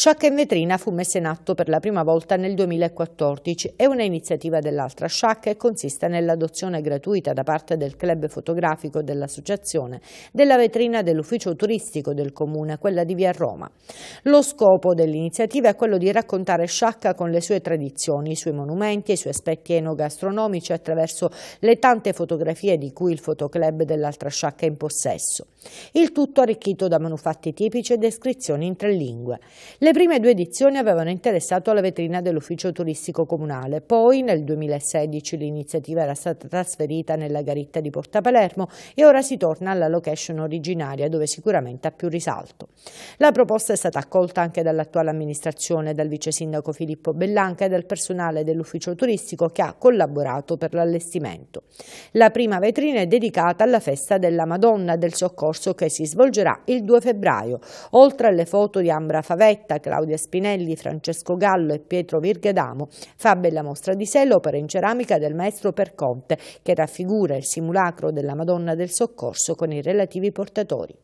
Sciacca in vetrina fu messa in atto per la prima volta nel 2014. È un'iniziativa dell'altra Sciacca e consiste nell'adozione gratuita da parte del club fotografico dell'associazione della vetrina dell'ufficio turistico del comune, quella di Via Roma. Lo scopo dell'iniziativa è quello di raccontare Sciacca con le sue tradizioni, i suoi monumenti e i suoi aspetti enogastronomici attraverso le tante fotografie di cui il fotoclub dell'altra Sciacca è in possesso. Il tutto arricchito da manufatti tipici e descrizioni in tre lingue. Le le prime due edizioni avevano interessato la vetrina dell'ufficio turistico comunale, poi nel 2016 l'iniziativa era stata trasferita nella garitta di Porta Palermo e ora si torna alla location originaria dove sicuramente ha più risalto. La proposta è stata accolta anche dall'attuale amministrazione, dal vice sindaco Filippo Bellanca e dal personale dell'ufficio turistico che ha collaborato per l'allestimento. La prima vetrina è dedicata alla festa della Madonna del Soccorso che si svolgerà il 2 febbraio. Oltre alle foto di Ambra Favetti, Berta, Claudia Spinelli, Francesco Gallo e Pietro Virgedamo fa bella mostra di sé l'opera in ceramica del maestro Perconte che raffigura il simulacro della Madonna del Soccorso con i relativi portatori.